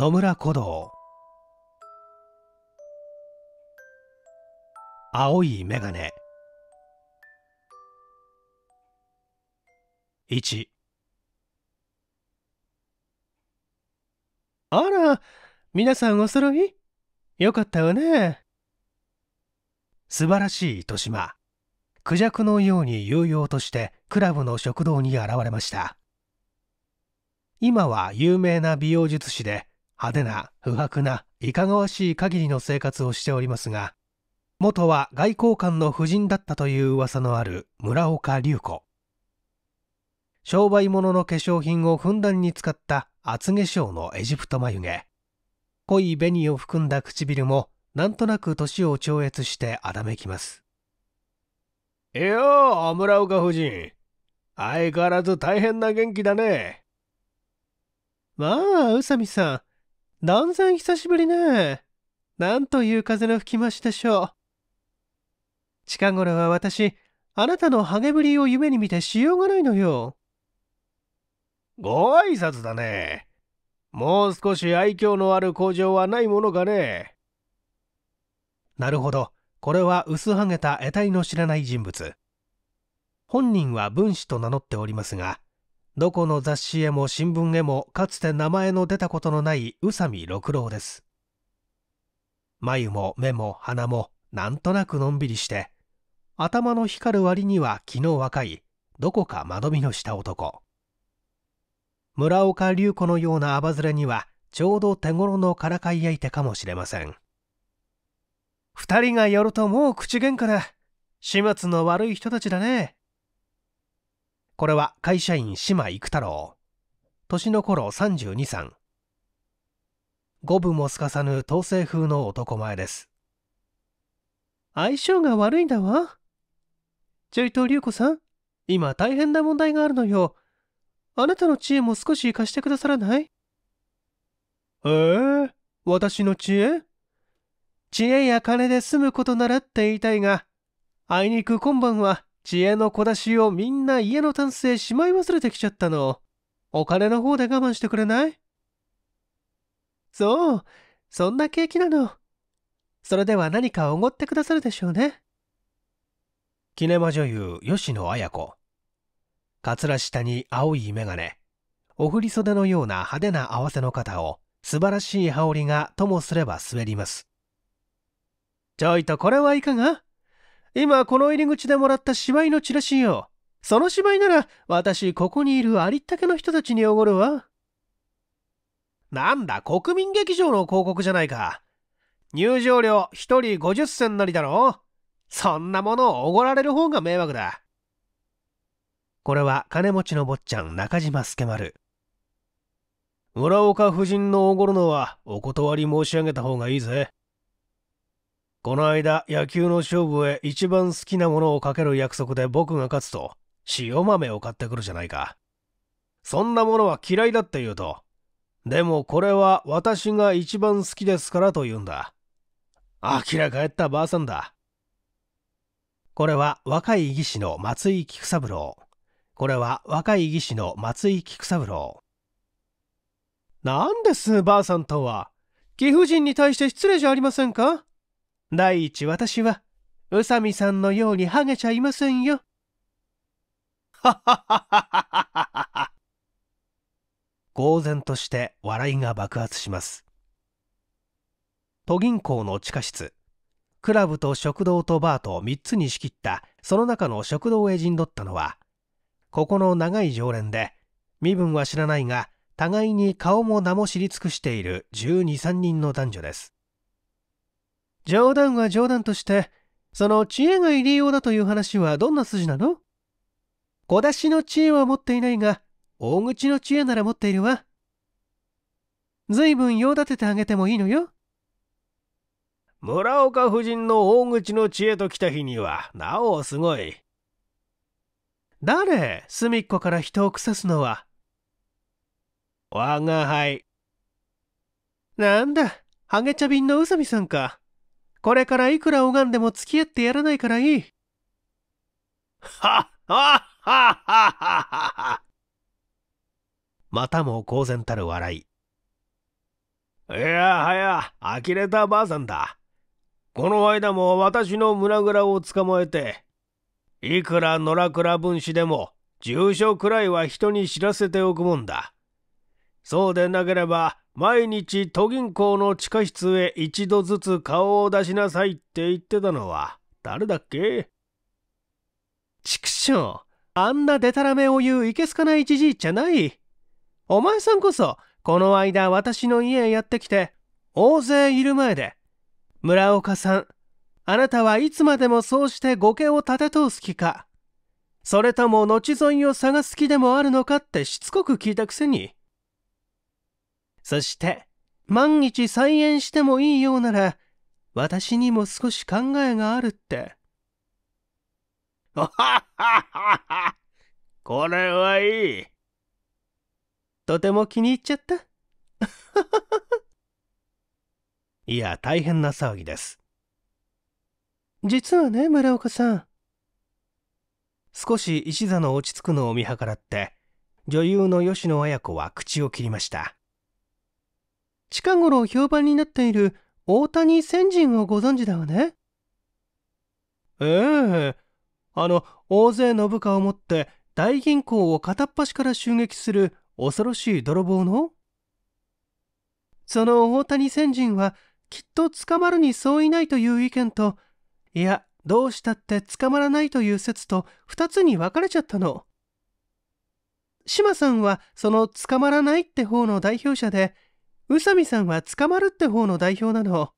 野村古道青い眼鏡1あら皆さんお揃いよかったわね素晴らしい糸島クジャクのように有用としてクラブの食堂に現れました今は有名な美容術師で派手な不白ないかがわしい限りの生活をしておりますが元は外交官の夫人だったという噂のある村岡隆子商売物の化粧品をふんだんに使った厚化粧のエジプト眉毛濃い紅を含んだ唇もなんとなく年を超越してあだめきますいや村岡夫人相変わらず大変な元気だねまあ宇佐美さん断然久しぶりね。なんという風の吹きましでしょう。近頃は私、あなたのハゲぶりを夢に見てしようがないのよ。ご挨拶だね。もう少し愛嬌のある工場はないものかね。なるほど。これは薄はげた得体の知らない人物。本人は分子と名乗っておりますが、どこの雑誌へも新聞へもかつて名前の出たことのない宇佐美六郎です眉も目も鼻もなんとなくのんびりして頭の光る割には気の若いどこか間取りのした男村岡隆子のようなあばずれにはちょうど手頃のからかい相手かもしれません二人が寄るともう口喧嘩だ始末の悪い人たちだねこれは会社員島育太郎。年の頃32歳。五分もすかさぬ統制風の男前です。相性が悪いんだわ。ちょいと竜子さん、今大変な問題があるのよ。あなたの知恵も少し貸してくださらないええー、私の知恵知恵や金で済むことならって言いたいが、あいにく今晩は知恵の小出しをみんな家のタンスへしまい忘れてきちゃったの。お金の方で我慢してくれないそう、そんな景気なの。それでは何かおごってくださるでしょうね。キネマ女優吉野綾子。かつら下に青い眼鏡。お振り袖のような派手な合わせの肩を、素晴らしい羽織がともすれば滑ります。ちょいとこれはいかが今この入り口でもらった芝居のチラシよ。その芝居なら私ここにいるありったけの人たちにおごるわ。なんだ国民劇場の広告じゃないか。入場料1人50銭なりだろそんなものをおごられる方が迷惑だ。これは金持ちの坊ちゃん中島助丸。村岡夫人のおごるのはお断り申し上げた方がいいぜ。この間、野球の勝負へ一番好きなものをかける約束で僕が勝つと、塩豆を買ってくるじゃないか。そんなものは嫌いだって言うと、でもこれは私が一番好きですからと言うんだ。明らかやったばあさんだ。これは若い技師の松井菊三郎。これは若い技師の松井菊三郎。なんです、ばあさんとは。貴婦人に対して失礼じゃありませんか第一私は宇佐美さんのようにハゲちゃいませんよ。ははははは呆然として笑いが爆発します。都銀行の地下室、クラブと食堂とバーと3つに仕切ったその中の食堂へ陣取ったのは、ここの長い常連で、身分は知らないが、互いに顔も名も知り尽くしている12、3人の男女です。冗談は冗談として、その知恵が入りようだという話はどんな筋なの小出しの知恵は持っていないが、大口の知恵なら持っているわ。ずいぶん用立ててあげてもいいのよ。村岡夫人の大口の知恵と来た日には、なおすごい。誰隅っこから人を腐すのは。我が輩。なんだ、ハゲ茶瓶の宇佐美さんか。これからいくら拝んでも付き合ってやらないからいい。はっはっはっはっはっまたも公然たる笑い。いやはや、呆れたばあさんだ。この間も私の胸ぐらを捕まえて、いくら野良倉分子でも、住所くらいは人に知らせておくもんだ。そうでなければ、毎日都銀行の地下室へ一度ずつ顔を出しなさいって言ってたのは誰だっけ畜生あんなでたらめを言ういけすかないじじいじゃないお前さんこそこの間私の家へやってきて大勢いる前で村岡さんあなたはいつまでもそうして御家を立て通す気かそれとも後沿いを探す気でもあるのかってしつこく聞いたくせにそして、万一再演してもいいようなら、私にも少し考えがあるって。ははははこれはいい。とても気に入っちゃった。いや、大変な騒ぎです。実はね、村岡さん。少し石座の落ち着くのを見計らって、女優の吉野綾子は口を切りました。近頃評判になっている大谷先人をご存知だわね。ええー、あの、大勢の部下を持って大銀行を片っ端から襲撃する恐ろしい泥棒のその大谷先人はきっと捕まるに相違ないという意見と、いや、どうしたって捕まらないという説と2つに分かれちゃったの。志麻さんはその捕まらないって方の代表者で、宇佐美さんは捕まるって方の代表なの。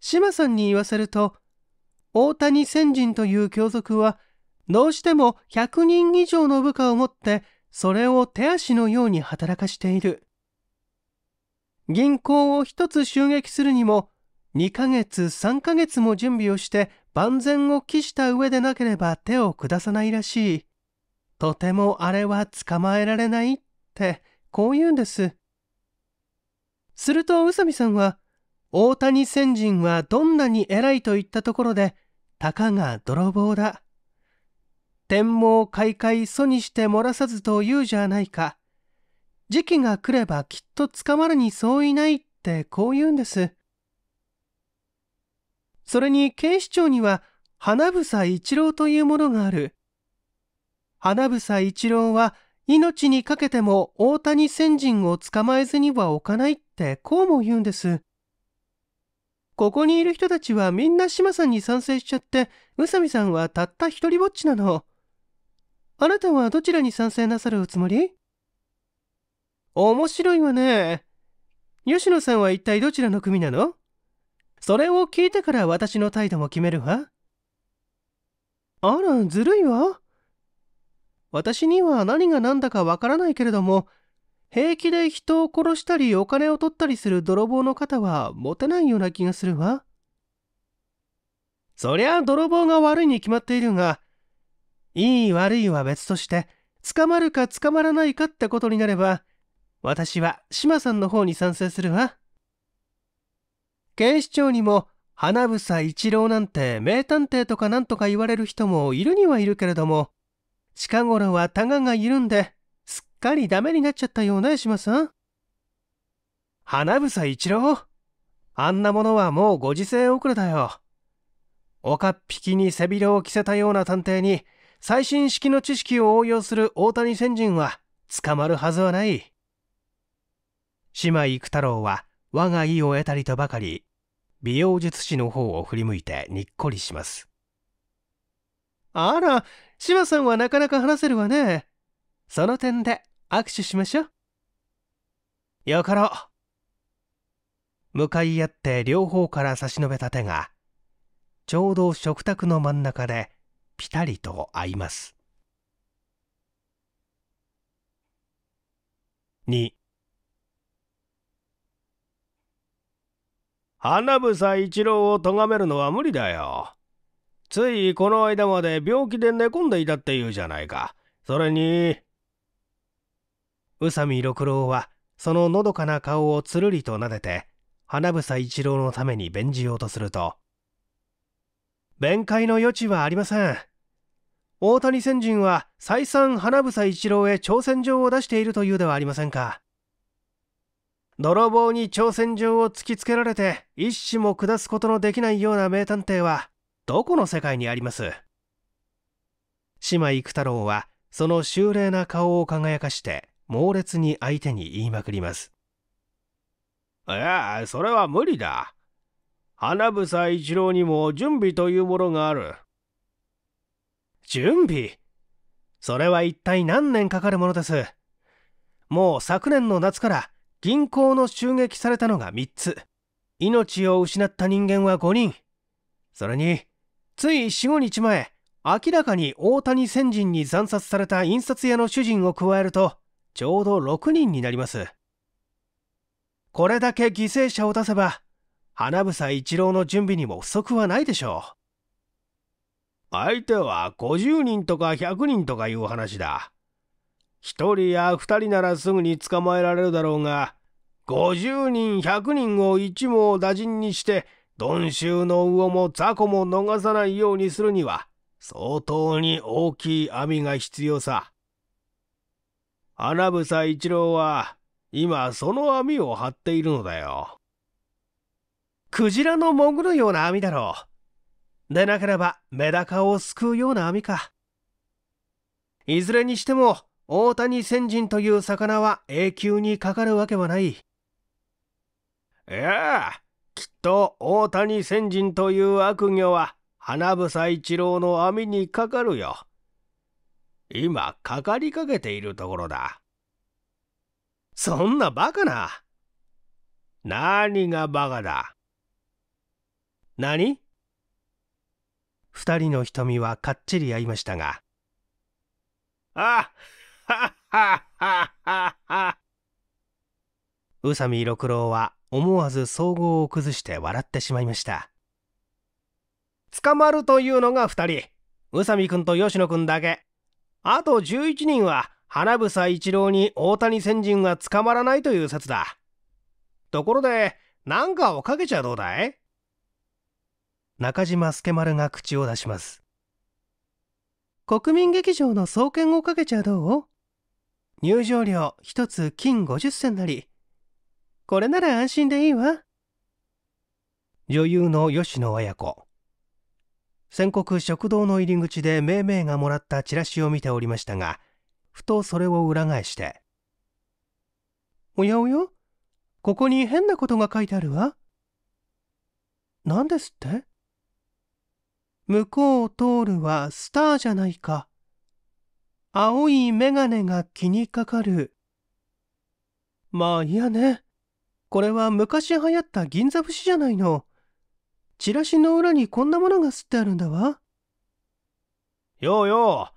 志麻さんに言わせると、大谷先人という教族は、どうしても100人以上の部下を持って、それを手足のように働かしている。銀行を一つ襲撃するにも、2ヶ月、3ヶ月も準備をして万全を期した上でなければ手を下さないらしい。とてもあれは捕まえられないって、こう言うんです。すると宇佐美さんは、大谷先人はどんなに偉いと言ったところで、たかが泥棒だ。天網開会祖にして漏らさずと言うじゃないか。時期が来ればきっと捕まるに相違ないってこう言うんです。それに警視庁には花房一郎というものがある。花房一郎は命にかけても大谷先人を捕まえずには置かないってこうも言うんです。ここにいる人たちはみんな島さんに賛成しちゃって、宇佐美さんはたった一人ぼっちなの。あなたはどちらに賛成なさるおつもり面白いわね。吉野さんは一体どちらの組なのそれを聞いてから私の態度も決めるわ。あら、ずるいわ。私には何が何だかわからないけれども、平気で人を殺したりお金を取ったりする泥棒の方はモテないような気がするわ。そりゃ泥棒が悪いに決まっているが、いい悪いは別として、捕まるか捕まらないかってことになれば、私は志麻さんの方に賛成するわ。警視庁にも、花房一郎なんて名探偵とかなんとか言われる人もいるにはいるけれども、近頃はタガが緩んで、すっかりダメになっちゃったようね、島さん。花房一郎あんなものはもうご時世遅れだよ。おかっぴきに背広を着せたような探偵に、最新式の知識を応用する大谷先人は、捕まるはずはない。島井育太郎は、我が意を得たりとばかり、美容術師の方を振り向いてにっこりします。あら、志麻さんはなかなか話せるわね。その点で握手しましょう。よかろう。向かい合って両方から差し伸べた手が、ちょうど食卓の真ん中でピタリと合います。2花房一郎を咎めるのは無理だよ。ついこの間まで病気で寝込んでいたっていうじゃないか。それに、宇佐美六郎は、そののどかな顔をつるりと撫でて、花房一郎のために弁じようとすると、弁解の余地はありません。大谷先人は再三花房一郎へ挑戦状を出しているというではありませんか。泥棒に挑戦状を突きつけられて一矢も下すことのできないような名探偵はどこの世界にあります島幾太郎はその秀麗な顔を輝かして猛烈に相手に言いまくりますいやそれは無理だ花房一郎にも準備というものがある準備それは一体何年かかるものですもう昨年の夏から銀行の襲撃されたのが3つ命を失った人間は5人それについ4、5日前、明らかに大谷先人に惨殺された印刷屋の主人を加えると、ちょうど6人になります。これだけ犠牲者を出せば、花房一郎の準備にも不足はないでしょう。相手は50人とか100人とかいう話だ。1人や2人ならすぐに捕まえられるだろうが、50人100人を一網打尽にして鈍臭の魚も雑魚も逃さないようにするには、相当に大きい網が必要さ。花房一郎は、今その網を張っているのだよ。クジラの潜るような網だろう。でなければ、メダカを救うような網か。いずれにしても、大谷仙人という魚は永久にかかるわけはない。いやあ、と大谷先人という悪魚は花房一郎の網にかかるよ。今かかりかけているところだ。そんなバカな。何がバカだ。何二人の瞳はかっちり合いましたが。あはっはっはっはっは。宇佐美六郎は思わず総合を崩して笑ってしまいました捕まるというのが2人宇佐美君と吉野君だけあと11人は花房一郎に大谷先人は捕まらないという説だところで何かをかけちゃどうだい中島助丸が口を出します国民劇場の創建をかけちゃどう入場料1つ金50銭なりこれなら安心でいいわ。女優の吉野綾子。宣告食堂の入り口で命名がもらったチラシを見ておりましたが、ふとそれを裏返して。おやおやここに変なことが書いてあるわ。何ですって向こうを通るはスターじゃないか。青いメガネが気にかかる。まあいやね。これは昔流行った銀座節じゃないの。チラシの裏にこんなものが吸ってあるんだわ。ようよ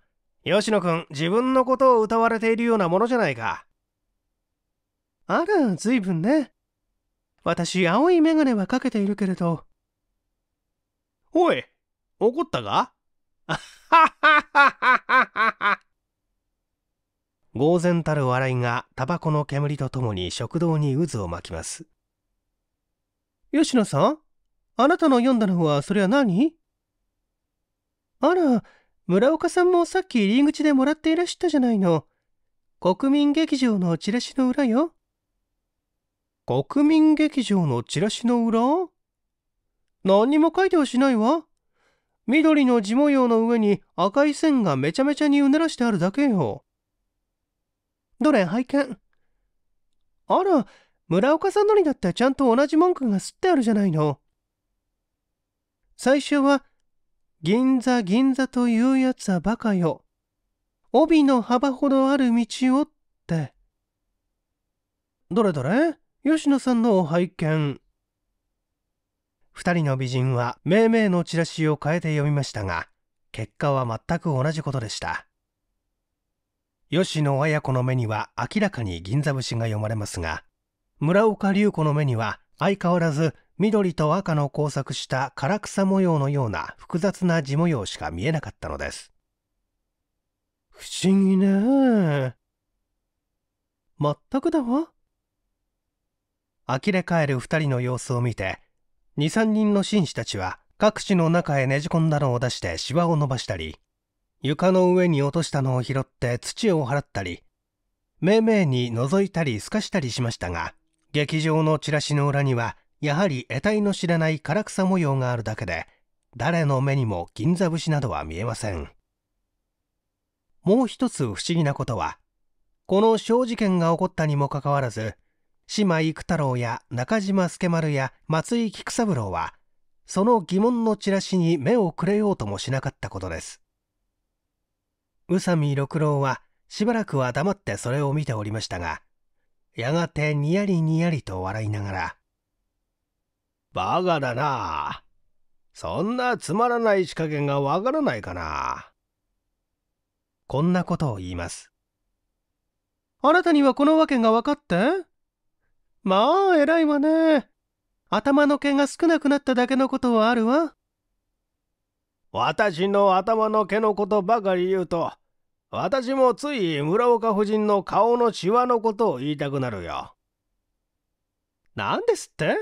う、吉野くん、自分のことを歌われているようなものじゃないか。あら、ずいぶんね。私、青い眼鏡はかけているけれど。おい、怒ったかあはははははは呆然たる笑いがタバコの煙とともに食堂に渦を巻きます吉野さんあなたの読んだのはそれは何あら村岡さんもさっき入り口でもらっていらしたじゃないの国民劇場のチラシの裏よ国民劇場のチラシの裏何にも書いてはしないわ緑の地模様の上に赤い線がめちゃめちゃにうねらしてあるだけよどれ拝見。あら、村岡さんのにだってちゃんと同じ文句がすってあるじゃないの。最初は、銀座銀座というやつはバカよ。帯の幅ほどある道をって。どれどれ吉野さんのお拝見。二人の美人は、命名のチラシを変えて読みましたが、結果は全く同じことでした。吉野綾子の目には明らかに銀座節が読まれますが村岡隆子の目には相変わらず緑と赤の交錯した唐草模様のような複雑な地模様しか見えなかったのです不思議ね全くだわ呆れ返る2人の様子を見て23人の紳士たちは各地の中へねじ込んだのを出してシワを伸ばしたり床の上に落としたのを拾って土を払ったり、めいめいに覗いたり透かしたりしましたが、劇場のチラシの裏には、やはり得体の知らない唐草模様があるだけで、誰の目にも銀座節などは見えません。もう一つ不思議なことは、この小事件が起こったにもかかわらず、島幾太郎や中島助丸や松井菊三郎は、その疑問のチラシに目をくれようともしなかったことです。宇佐美六郎はしばらくは黙ってそれを見ておりましたが、やがてにやりにやりと笑いながら、バカだなそんなつまらない仕掛けがわからないかな。こんなことを言います。あなたにはこのわけが分かってまあ、偉いわね。頭の毛が少なくなっただけのことはあるわ。私の頭の毛のことばかり言うと、私もつい村岡夫人の顔のシワのことを言いたくなるよ。何ですって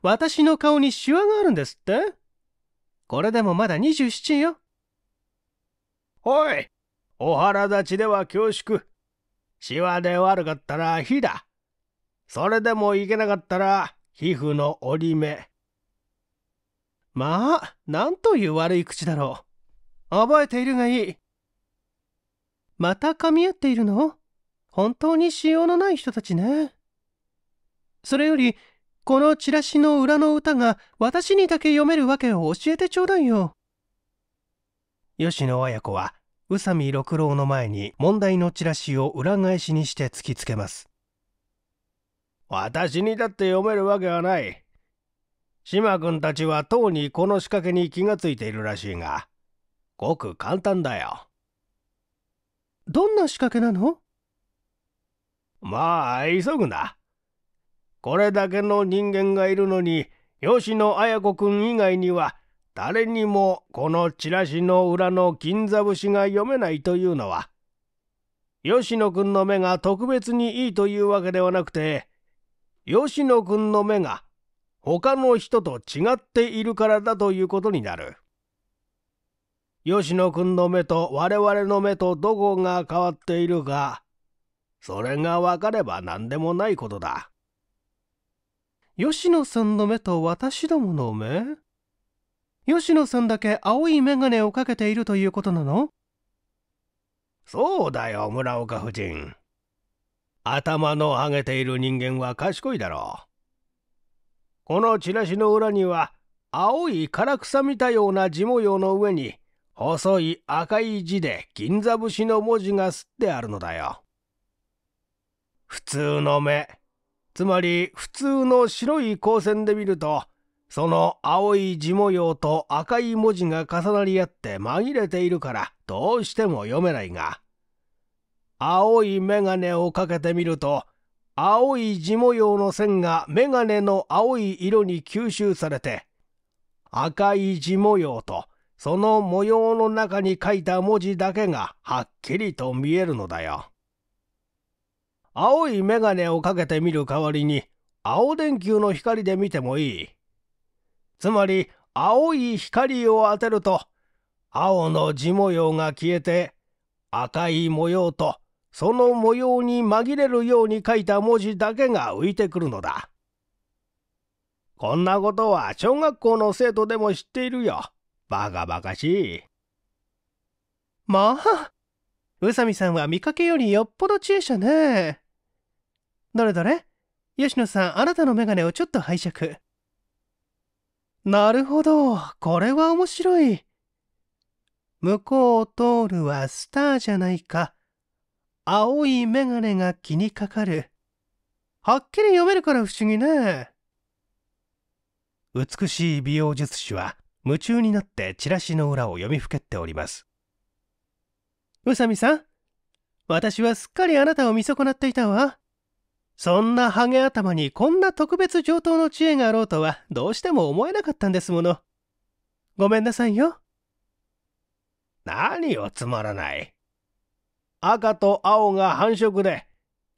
私の顔にシワがあるんですってこれでもまだ27よ。おい、お腹立ちでは恐縮。シワで悪かったら火だ。それでもいけなかったら皮膚の折り目。まあ、なんという悪い口だろう。覚えているがいい。また噛み合っているの本当にしようのない人たちね。それより、このチラシの裏の歌が私にだけ読めるわけを教えてちょうだいよ。吉野親子は、宇佐美六郎の前に問題のチラシを裏返しにして突きつけます。私にだって読めるわけはない。島君たちはとうにこの仕掛けに気がついているらしいがごく簡単だよどんな仕掛けなのまあ急ぐなこれだけの人間がいるのに吉野綾子君以外には誰にもこのチラシの裏の金座節が読めないというのは吉野君の目が特別にいいというわけではなくて吉野君の目が他の人と違っているからだということになる。吉野君の目と我々の目とどこが変わっているか、それが分かれば何でもないことだ。吉野さんの目と私どもの目吉野さんだけ青い眼鏡をかけているということなのそうだよ、村岡夫人。頭の上げている人間は賢いだろう。このチラシの裏には、青い唐草見たような字模様の上に、細い赤い字で銀座節の文字がすってあるのだよ。普通の目、つまり普通の白い光線で見ると、その青い字模様と赤い文字が重なり合って紛れているからどうしても読めないが、青い眼鏡をかけてみると、青い地模様の線が眼鏡の青い色に吸収されて赤い地模様とその模様の中に書いた文字だけがはっきりと見えるのだよ。青い眼鏡をかけてみる代わりに青電球の光で見てもいい。つまり青い光を当てると青の地模様が消えて赤い模様とその模様に紛れるように書いた文字だけが浮いてくるのだ。こんなことは小学校の生徒でも知っているよ。バカバカしい。まあ、宇佐美さんは見かけよりよっぽど注射ね。どれどれ吉野さん、あなたの眼鏡をちょっと拝借。なるほど、これは面白い。向こうを通るはスターじゃないか。青い眼鏡が気にかかる。はっきり読めるから不思議ね。美しい美容術師は夢中になってチラシの裏を読みふけっております。宇佐美さん、私はすっかりあなたを見損なっていたわ。そんなハゲ頭にこんな特別上等の知恵があろうとはどうしても思えなかったんですもの。ごめんなさいよ。何をつまらない。赤と青が繁殖で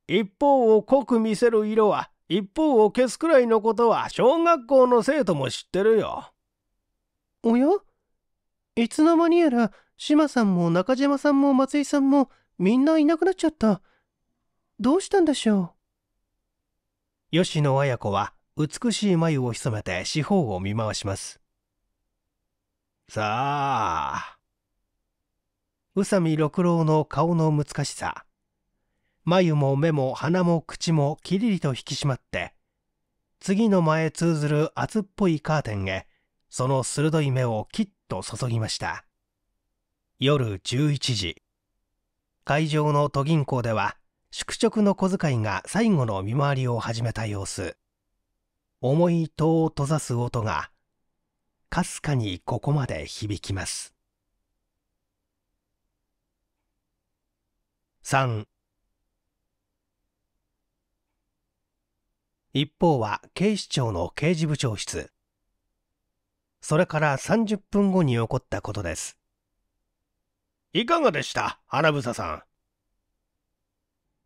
一方を濃く見せる色は一方を消すくらいのことは小学校の生徒も知ってるよ。おやいつの間にやら島さんも中島さんも松井さんもみんないなくなっちゃった。どうしたんでしょう吉野綾子は美しい眉を潜めて四方を見回します。さあ、宇佐美六郎の顔の難しさ眉も目も鼻も口もきりりと引き締まって次の間へ通ずる厚っぽいカーテンへその鋭い目をきっと注ぎました夜11時会場の都銀行では宿直の小遣いが最後の見回りを始めた様子重い戸を閉ざす音がかすかにここまで響きます3一方は警視庁の刑事部長室それから30分後に起こったことですいかがでした花房さん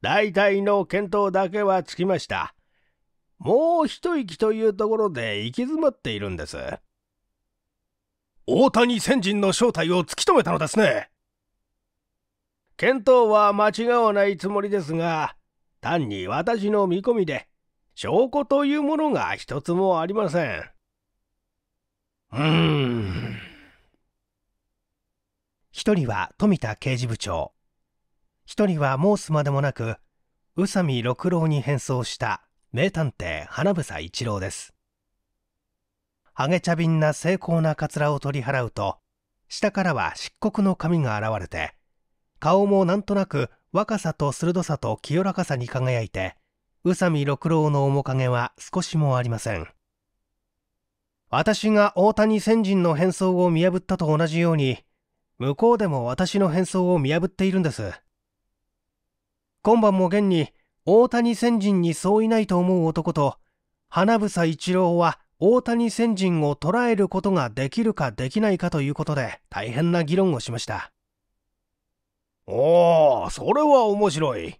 大体の検討だけはつきましたもう一息というところで行き詰まっているんです大谷先人の正体を突き止めたのですね見当は間違わないつもりですが、単に私の見込みで、証拠というものが一つもありません。うーん。一人は富田刑事部長。一人は申すまでもなく、宇佐美六郎に変装した名探偵花房一郎です。ハゲ茶瓶な精巧なカツラを取り払うと、下からは漆黒の紙が現れて、顔もなんとなく若さと鋭さと清らかさに輝いて宇佐美六郎の面影は少しもありません私が大谷先人の変装を見破ったと同じように向こうでも私の変装を見破っているんです今晩も現に大谷先人にそういないと思う男と花房一郎は大谷先人を捉えることができるかできないかということで大変な議論をしましたおお、それは面白い。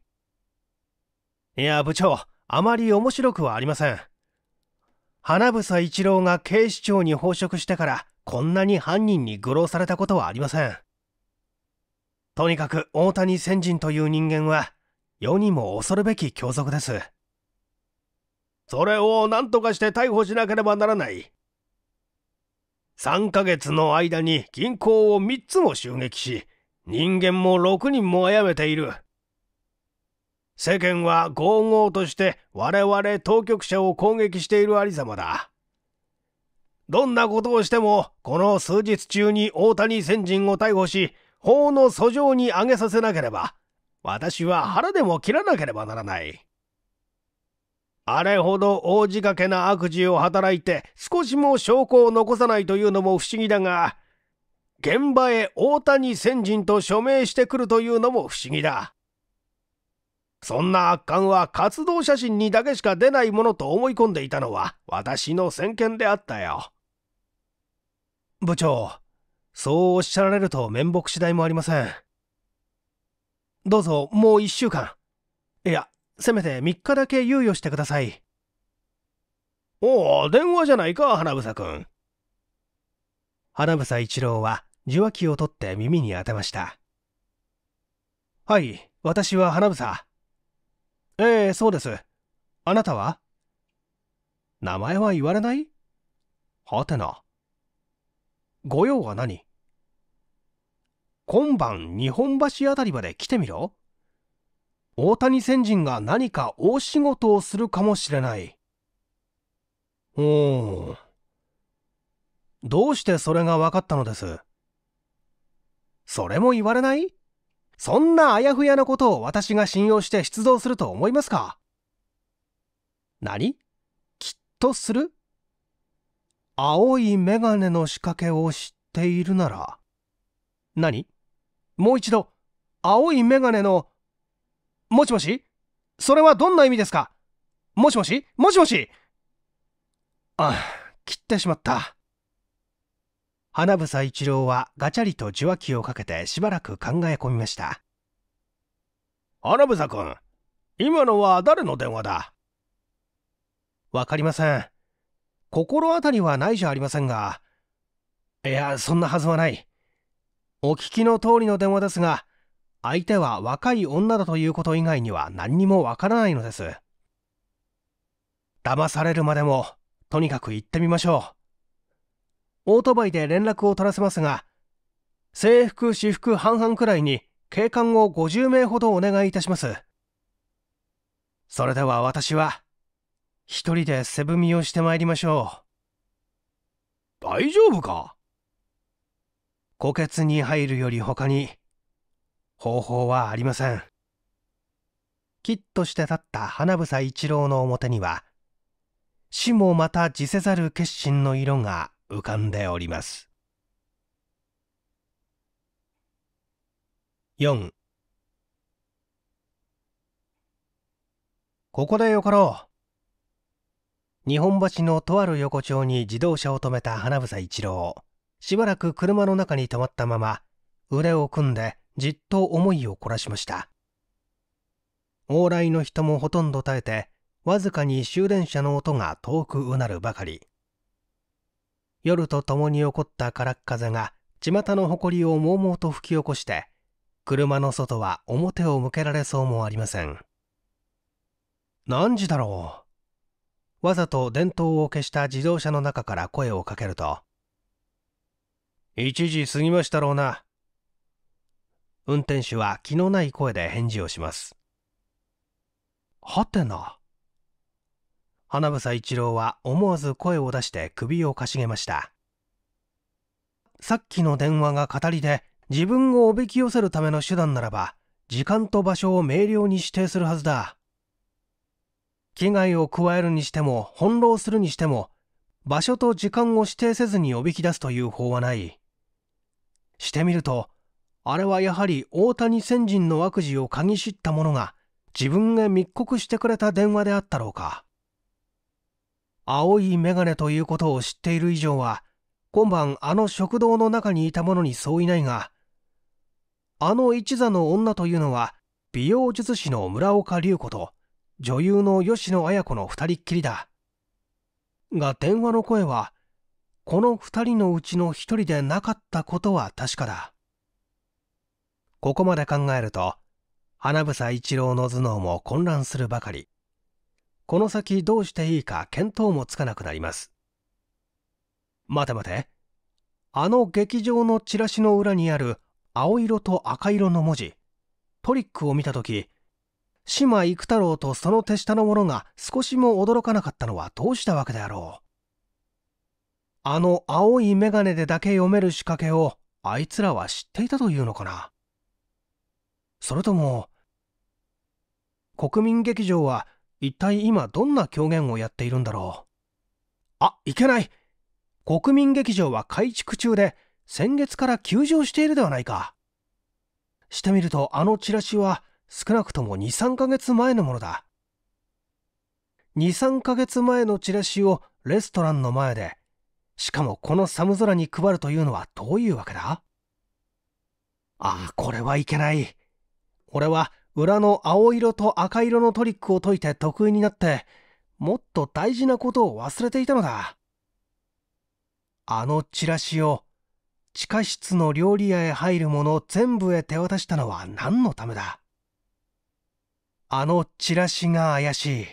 いや、部長、あまり面白くはありません。花房一郎が警視庁に報職してから、こんなに犯人に愚弄されたことはありません。とにかく大谷先人という人間は、世にも恐るべき凶賊です。それを何とかして逮捕しなければならない。3ヶ月の間に銀行を3つも襲撃し、人間も6人も殺めている。世間は豪々として我々当局者を攻撃しているありさまだ。どんなことをしても、この数日中に大谷先人を逮捕し、法の訴状に挙げさせなければ、私は腹でも切らなければならない。あれほど大仕掛けな悪事を働いて少しも証拠を残さないというのも不思議だが、現場へ大谷先人と署名してくるというのも不思議だ。そんな圧巻は活動写真にだけしか出ないものと思い込んでいたのは私の先見であったよ。部長、そうおっしゃられると面目次第もありません。どうぞもう1週間。いや、せめて3日だけ猶予してください。おお、電話じゃないか、花房くん。花房一郎は受話器を取って耳に当てました。はい、私は花房。ええー、そうです。あなたは名前は言われないはてな。御用は何今晩日本橋あたりまで来てみろ。大谷先人が何か大仕事をするかもしれない。うーん。どうしてそれが分かったのですそれも言われないそんなあやふやなことを私が信用して出動すると思いますか何きっとする青い眼鏡の仕掛けを知っているなら何もう一度青い眼鏡のもしもしそれはどんな意味ですかもしもしもしもしあ切ってしまった花房一郎はガチャリと受話器をかけてしばらく考え込みました花房君今のは誰の電話だわかりません心当たりはないじゃありませんがいやそんなはずはないお聞きの通りの電話ですが相手は若い女だということ以外には何にもわからないのです騙されるまでもとにかく行ってみましょうオートバイで連絡を取らせますが、制服、私服半々くらいに警官を50名ほどお願いいたします。それでは私は、一人で背踏みをしてまいりましょう。大丈夫か虎穴に入るより他に方法はありません。きっとして立った花房一郎の表には、死もまた辞せざる決心の色が浮かんでおります。4ここでよかろう日本橋のとある横丁に自動車を止めた花房一郎しばらく車の中に止まったまま腕を組んでじっと思いを凝らしました往来の人もほとんど耐えてわずかに終電車の音が遠くうなるばかり夜とともに起こった空っ風が巷の埃をもうもうと吹き起こして車の外は表を向けられそうもありません何時だろうわざと電灯を消した自動車の中から声をかけると1時過ぎましたろうな運転手は気のない声で返事をしますはてな花房一郎は思わず声を出して首をかしげましたさっきの電話が語りで自分をおびき寄せるための手段ならば時間と場所を明瞭に指定するはずだ危害を加えるにしても翻弄するにしても場所と時間を指定せずにおびき出すという法はないしてみるとあれはやはり大谷先人の悪事を嗅ぎ知った者が自分へ密告してくれた電話であったろうか青い眼鏡ということを知っている以上は、今晩あの食堂の中にいた者にそういないが、あの一座の女というのは、美容術師の村岡隆子と、女優の吉野綾子の二人っきりだ。が電話の声は、この二人のうちの一人でなかったことは確かだ。ここまで考えると、花房一郎の頭脳も混乱するばかり。この先どうしていいか見当もつかなくなります。待て待て。あの劇場のチラシの裏にある青色と赤色の文字、トリックを見た時。島育太郎とその手下の者が少しも驚かなかったのはどうしたわけであろう。あの青い眼鏡でだけ読める仕掛けをあいつらは知っていたというのかな。それとも、国民劇場は一体今どんな狂言をやっているんだろうあいけない国民劇場は改築中で先月から休場しているではないかしてみるとあのチラシは少なくとも23ヶ月前のものだ23ヶ月前のチラシをレストランの前でしかもこの寒空に配るというのはどういうわけだああこれはいけない俺は裏の青色と赤色のトリックを解いて得意になってもっと大事なことを忘れていたのだあのチラシを地下室の料理屋へ入るもの全部へ手渡したのは何のためだあのチラシが怪しい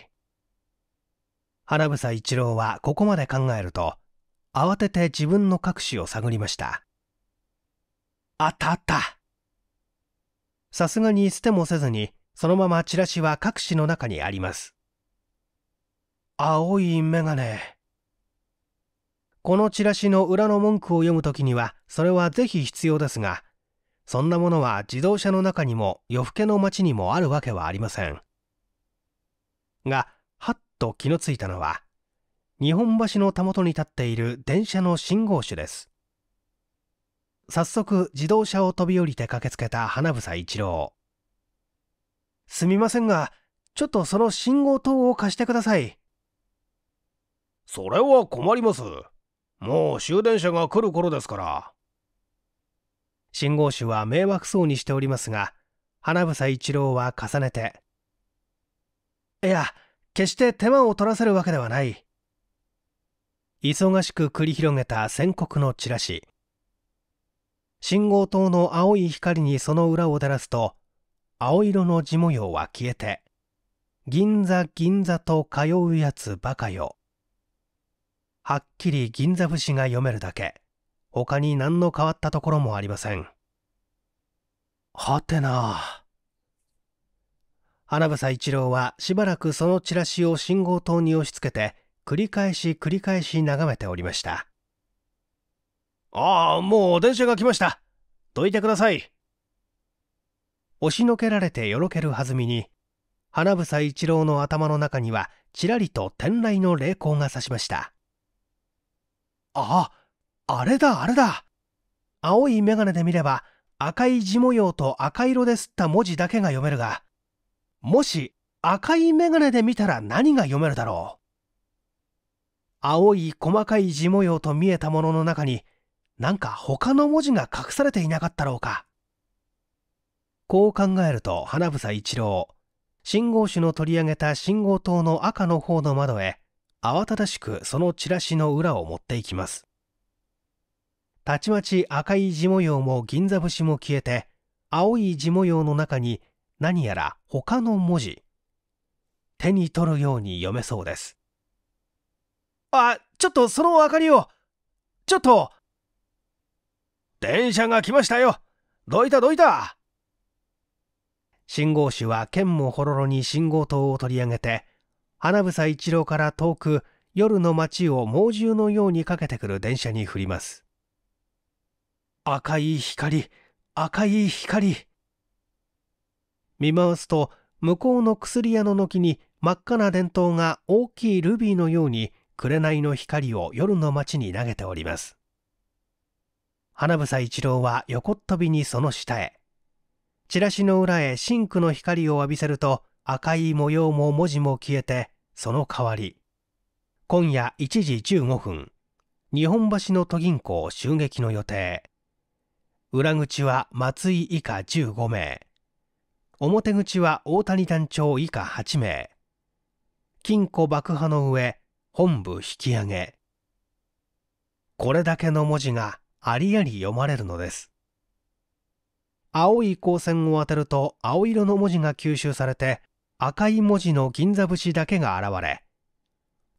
花房一郎はここまで考えると慌てて自分の隠しを探りましたあったあったさすがに捨てもせずに、そのままチラシは各紙の中にあります。青いメガネ。このチラシの裏の文句を読むときには、それはぜひ必要ですが、そんなものは自動車の中にも夜更けの街にもあるわけはありません。が、はっと気のついたのは、日本橋のたもとに立っている電車の信号種です。早速自動車を飛び降りて駆けつけた花房一郎すみませんがちょっとその信号灯を貸してくださいそれは困りますもう終電車が来る頃ですから信号手は迷惑そうにしておりますが花房一郎は重ねていや決して手間を取らせるわけではない忙しく繰り広げた宣告のチラシ信号灯の青い光にその裏を照らすと青色の地模様は消えて銀座銀座と通うやつバカよはっきり銀座節が読めるだけ他に何の変わったところもありませんはてな花房一郎はしばらくそのチラシを信号灯に押し付けて繰り返し繰り返し眺めておりましたああ、もう電車が来ました。どいてください。押しのけられてよろけるはずみに、花房一郎の頭の中には、ちらりと天雷の霊光が差しました。ああ、あれだ、あれだ。青い眼鏡で見れば、赤い地模様と赤色ですった文字だけが読めるが、もし赤い眼鏡で見たら何が読めるだろう。青い細かい地模様と見えたものの中に、なんか他の文字が隠されていなかったろうか。こう考えると花房一郎、信号種の取り上げた信号灯の赤の方の窓へ、慌ただしくそのチラシの裏を持っていきます。たちまち赤い字模様も銀座節も消えて、青い字模様の中に何やら他の文字。手に取るように読めそうです。あ、ちょっとその明かりを。ちょっと、電車が来ましたよどいたどいた信号手は剣もほろろに信号灯を取り上げて花房一郎から遠く夜の街を猛獣のようにかけてくる電車に振ります赤い光赤い光見回すと向こうの薬屋の軒に真っ赤な電灯が大きいルビーのように紅の光を夜の街に投げております花房一郎は横っ飛びにその下へ。チラシの裏へシンクの光を浴びせると赤い模様も文字も消えて、その代わり。今夜1時15分、日本橋の都銀行襲撃の予定。裏口は松井以下15名。表口は大谷団長以下8名。金庫爆破の上、本部引き上げ。これだけの文字がありあり読まれるのです青い光線を当てると青色の文字が吸収されて赤い文字の銀座節だけが現れ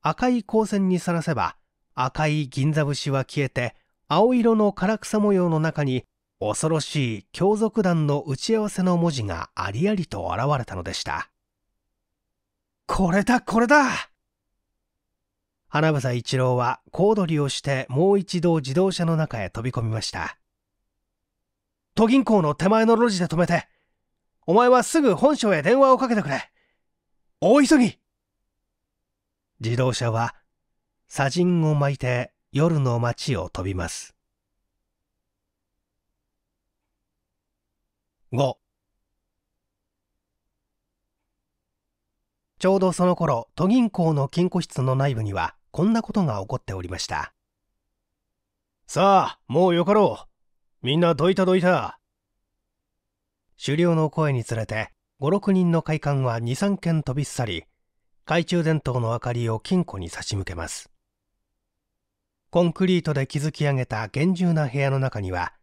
赤い光線にさらせば赤い銀座節は消えて青色の唐草模様の中に恐ろしい凶族団の打ち合わせの文字がありありと現れたのでしたこれだこれだ花房一郎は小躍りをしてもう一度自動車の中へ飛び込みました都銀行の手前の路地で止めてお前はすぐ本省へ電話をかけてくれ大急ぎ自動車は砂塵を巻いて夜の街を飛びます5ちょうどその頃都銀行の金庫室の内部にはこんなことが起こっておりましたさあもうよかろうみんなどいたどいた狩猟の声につれて56人の快感は23軒飛び去り懐中電灯の明かりを金庫に差し向けますコンクリートで築き上げた厳重な部屋の中には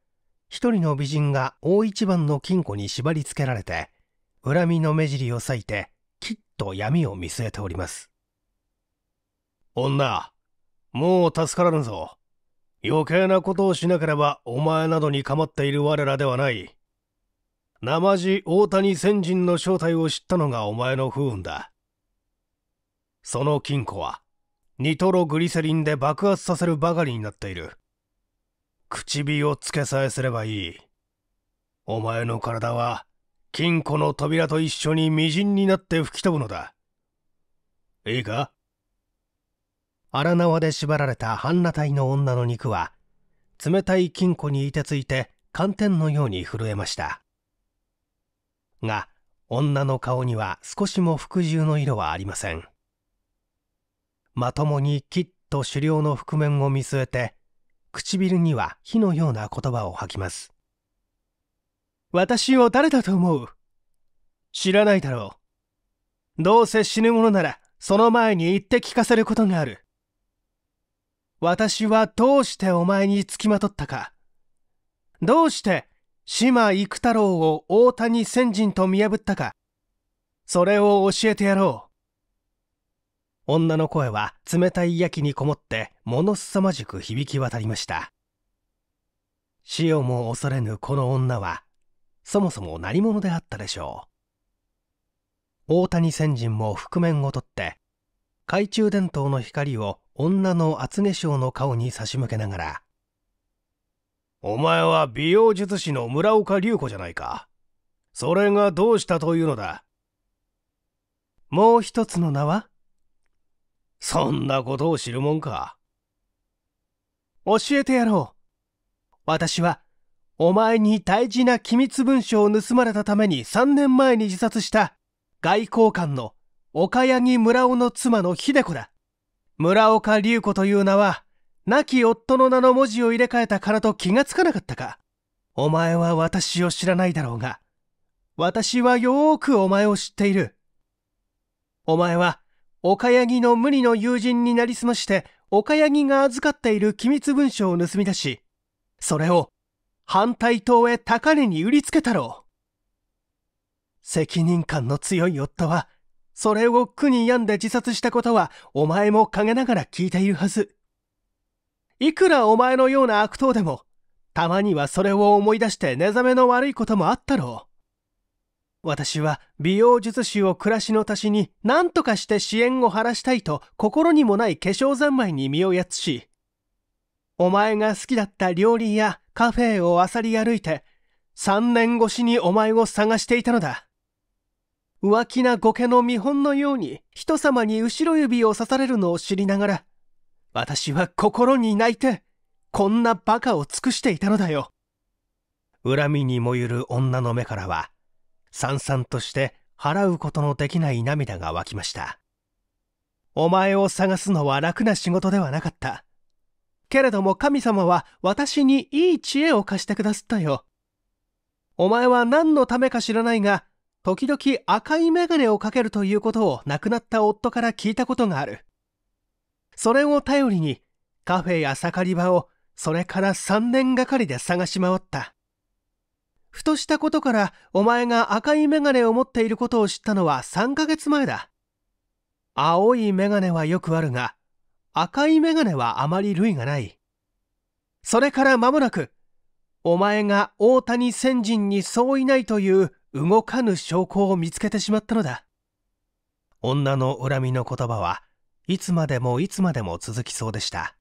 一人の美人が大一番の金庫に縛り付けられて恨みの目尻を裂いてと闇を見据えております。女、もう助からぬぞ。余計なことをしなければお前などに構っている我らではない。生地大谷先人の正体を知ったのがお前の不運だ。その金庫は、ニトログリセリンで爆発させるばかりになっている。唇をつけさえすればいい。お前の体は金庫の扉と一緒に微塵になって吹き飛ぶのだ。いいか荒縄で縛られた半裸体の女の肉は、冷たい金庫にいてついて寒天のように震えました。が、女の顔には少しも服従の色はありません。まともにきっと狩猟の覆面を見据えて、唇には火のような言葉を吐きます。私を誰だと思う知らないだろう。どうせ死ぬものなら、その前に言って聞かせることがある。私はどうしてお前につきまとったか。どうして、島幾太郎を大谷先人と見破ったか。それを教えてやろう。女の声は冷たい焼きにこもってものすさまじく響き渡りました。死をも恐れぬこの女はそもそも何者であったでしょう大谷先人も覆面を取って懐中電灯の光を女の厚化粧の顔に差し向けながら「お前は美容術師の村岡隆子じゃないかそれがどうしたというのだもう一つの名はそんなことを知るもんか教えてやろう私はお前に大事な機密文書を盗まれたために3年前に自殺した外交官の岡柳村尾の妻の秀子だ。村岡隆子という名は、亡き夫の名の文字を入れ替えたからと気がつかなかったか。お前は私を知らないだろうが、私はよーくお前を知っている。お前は、岡柳の無理の友人になりすまして、岡柳が預かっている機密文書を盗み出し、それを反対党へ高値に売りつけたろう。責任感の強い夫は、それを苦に病んで自殺したことは、お前も陰ながら聞いているはず。いくらお前のような悪党でも、たまにはそれを思い出して寝覚めの悪いこともあったろう。私は美容術師を暮らしの足しに何とかして支援を晴らしたいと心にもない化粧三昧に身をやつし、お前が好きだった料理やカフェを漁り歩いて、三年越しにお前を探していたのだ。浮気なゴケの見本のように人様に後ろ指を刺されるのを知りながら、私は心に泣いて、こんな馬鹿を尽くしていたのだよ。恨みにもゆる女の目からは、さんさんとして払うことのできない涙が湧きました。お前を探すのは楽な仕事ではなかった。けれども神様は私にいい知恵を貸してくだすったよ。お前は何のためか知らないが、時々赤いメガネをかけるということを亡くなった夫から聞いたことがある。それを頼りに、カフェや盛り場をそれから3年がかりで探し回った。ふとしたことからお前が赤いメガネを持っていることを知ったのは3ヶ月前だ。青いメガネはよくあるが、赤いメガネはあまり類がない。それから間もなく、お前が大谷先人にそういないという動かぬ証拠を見つけてしまったのだ。女の恨みの言葉はいつまでもいつまでも続きそうでした。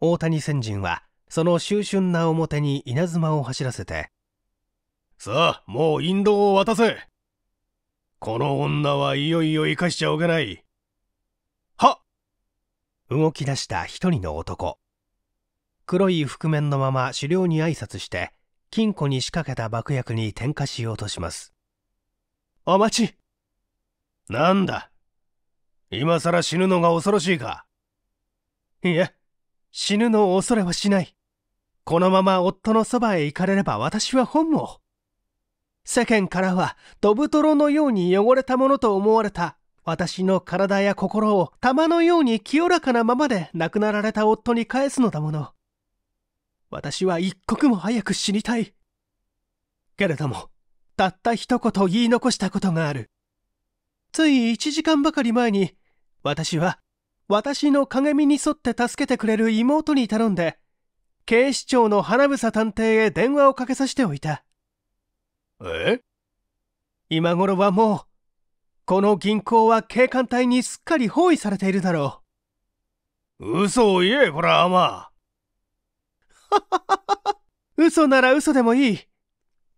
大谷先人はその終春な表に稲妻を走らせて、さあ、もう引導を渡せ。この女はいよいよ生かしちゃおけない。動き出した一人の男黒い覆面のまま狩猟に挨拶して金庫に仕掛けた爆薬に点火しようとしますお待ちなんだ今さら死ぬのが恐ろしいかいえ死ぬの恐れはしないこのまま夫のそばへ行かれれば私は本望世間からはドブトロのように汚れたものと思われた私の体や心を玉のように清らかなままで亡くなられた夫に返すのだもの。私は一刻も早く死にたい。けれども、たった一言言い残したことがある。つい一時間ばかり前に、私は、私の陰見に沿って助けてくれる妹に頼んで、警視庁の花房探偵へ電話をかけさせておいた。え今頃はもう、この銀行は警官隊にすっかり包囲されているだろう。嘘を言え、こら、アマ。嘘なら嘘でもいい。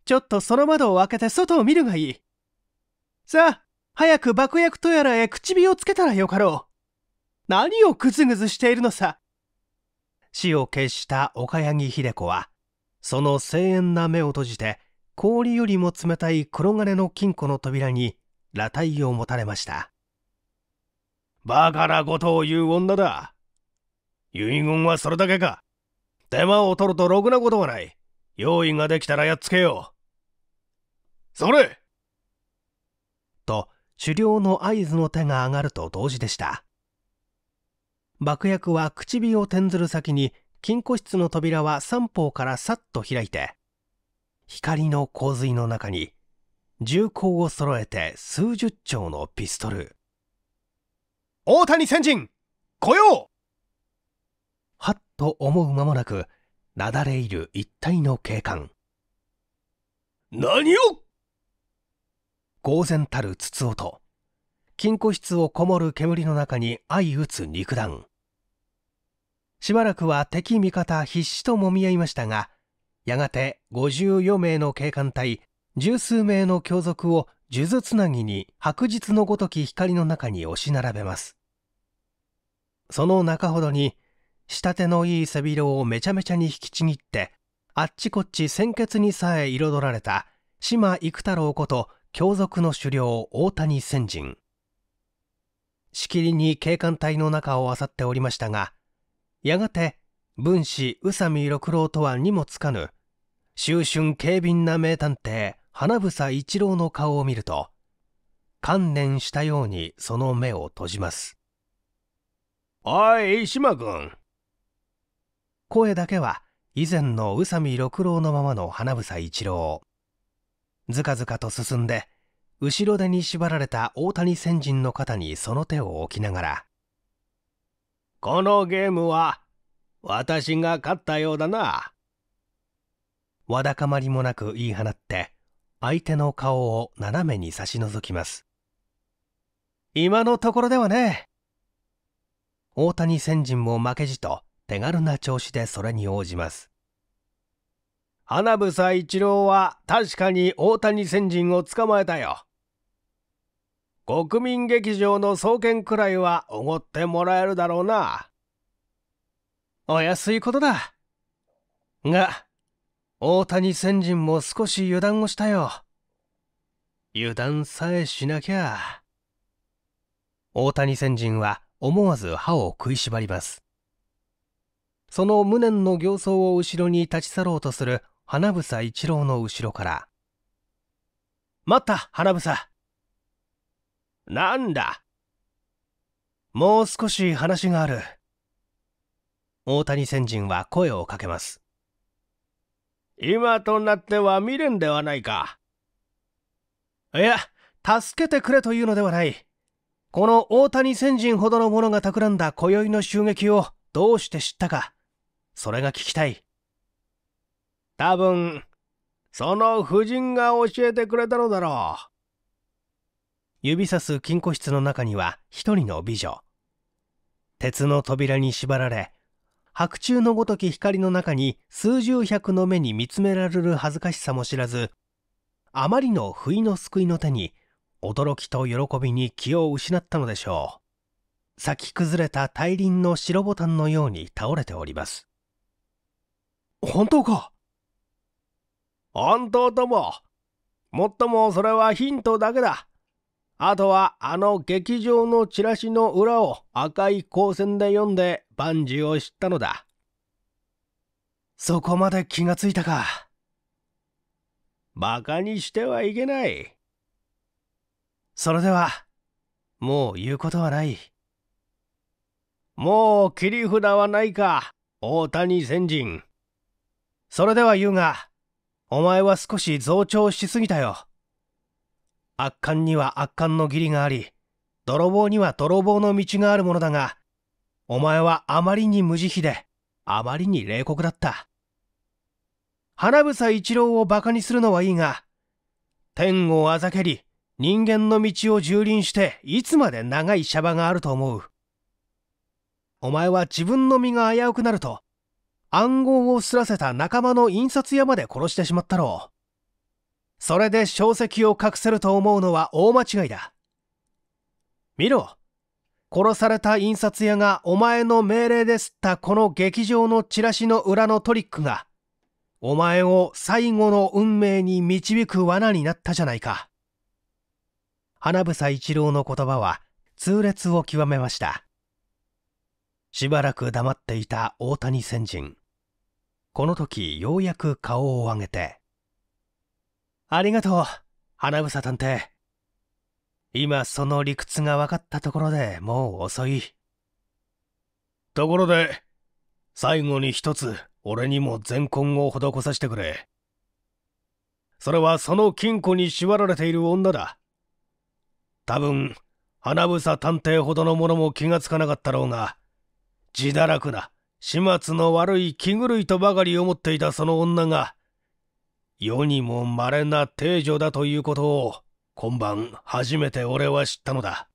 ちょっとその窓を開けて外を見るがいい。さあ、早く爆薬とやらへ口火をつけたらよかろう。何をぐずぐずしているのさ。死を決した岡柳秀子は、その声援な目を閉じて、氷よりも冷たい黒金の金庫の扉に裸体を持たれましたバカなことを言う女だ遺言はそれだけか手間を取るとろくなことはない用意ができたらやっつけようそれと狩猟の合図の手が上がると同時でした爆薬は唇を転ずる先に金庫室の扉は三方からさっと開いて光の洪水の中に銃口を揃えて数十丁のピストル大谷先人来ようはっと思う間もなくなだれいる一体の警官何を呆然たる筒音金庫室をこもる煙の中に相打つ肉弾しばらくは敵味方必死ともみ合いましたがやがて54名の警官隊十数名の教族を数珠つなぎに白日のごとき光の中に押し並べます。その中ほどに、仕立てのいい背広をめちゃめちゃに引きちぎって、あっちこっち鮮血にさえ彩られた、島幾太郎こと教族の首領大谷先人。しきりに警官隊の中を漁っておりましたが、やがて、文士宇佐美六郎とはにもつかぬ、終春警備な名探偵、花房一郎の顔を見ると観念したようにその目を閉じますおい島君声だけは以前の宇佐美六郎のままの花房一郎ずかずかと進んで後ろ手に縛られた大谷先人の肩にその手を置きながら「このゲームは私が勝ったようだな」わだかまりもなく言い放って相手の顔を斜めに差し覗きます今のところではね大谷先人も負けじと手軽な調子でそれに応じます花房一郎は確かに大谷先人を捕まえたよ国民劇場の創建くらいはおごってもらえるだろうなお安いことだが大谷先人も少し油断をしたよ。油断さえしなきゃ。大谷先人は思わず歯を食いしばります。その無念の形相を後ろに立ち去ろうとする花房一郎の後ろから。待った花房なんだもう少し話がある。大谷先人は声をかけます。今となっては未練ではないか。いや、助けてくれというのではない。この大谷先人ほどの者が企んだ今宵の襲撃をどうして知ったか。それが聞きたい。多分、その夫人が教えてくれたのだろう。指さす金庫室の中には一人の美女。鉄の扉に縛られ、白昼のごとき光の中に数十百の目に見つめられる恥ずかしさも知らず、あまりの不意の救いの手に、驚きと喜びに気を失ったのでしょう。咲き崩れた大輪の白ボタンのように倒れております。本当か本当とも。もっともそれはヒントだけだ。あとはあの劇場のチラシの裏を赤い光線で読んで万事を知ったのだ。そこまで気がついたか。馬鹿にしてはいけない。それでは、もう言うことはない。もう切り札はないか、大谷先人。それでは言うが、お前は少し増長しすぎたよ。圧巻には圧巻の義理があり、泥棒には泥棒の道があるものだが、お前はあまりに無慈悲で、あまりに冷酷だった。花房一郎を馬鹿にするのはいいが、天をあざけり、人間の道を蹂躙して、いつまで長いシャバがあると思う。お前は自分の身が危うくなると、暗号をすらせた仲間の印刷屋まで殺してしまったろう。それで小石を隠せると思うのは大間違いだ。見ろ、殺された印刷屋がお前の命令ですったこの劇場のチラシの裏のトリックが、お前を最後の運命に導く罠になったじゃないか。花房一郎の言葉は痛烈を極めました。しばらく黙っていた大谷先人。この時ようやく顔を上げて。ありがとう、花房探偵。今その理屈が分かったところでもう遅い。ところで、最後に一つ俺にも全根を施させてくれ。それはその金庫に縛られている女だ。多分、花房探偵ほどのもも気がつかなかったろうが、自堕落な、始末の悪い気狂いとばかり思っていたその女が、世にも稀な定女だということを、今晩初めて俺は知ったのだ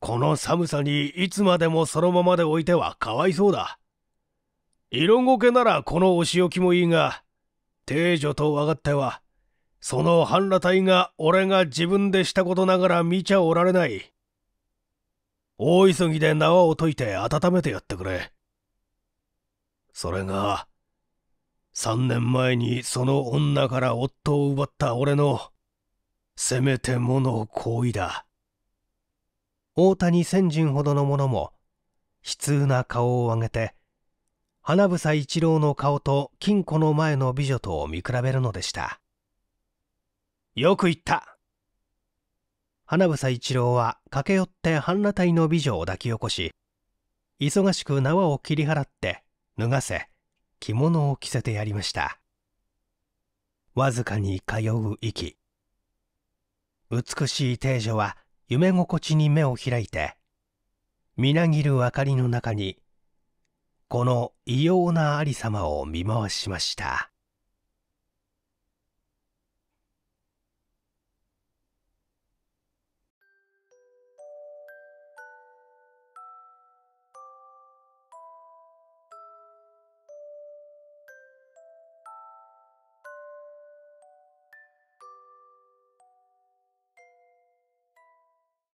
この寒さにいつまでもそのままで置いてはかわいそうだ色ごけならこのお仕置きもいいが定女と分かってはその半裸体が俺が自分でしたことながら見ちゃおられない大急ぎで縄を解いて温めてやってくれそれが3年前にその女から夫を奪った俺のせめてもの行為だ大谷千人ほどの者も悲痛な顔を上げて花房一郎の顔と金庫の前の美女とを見比べるのでしたよく言った花房一郎は駆け寄って半裸体の美女を抱き起こし忙しく縄を切り払って脱がせ着物を着せてやりましたわずかに通う息美しい定女は夢心地に目を開いてみなぎる明かりの中にこの異様なありさまを見回しました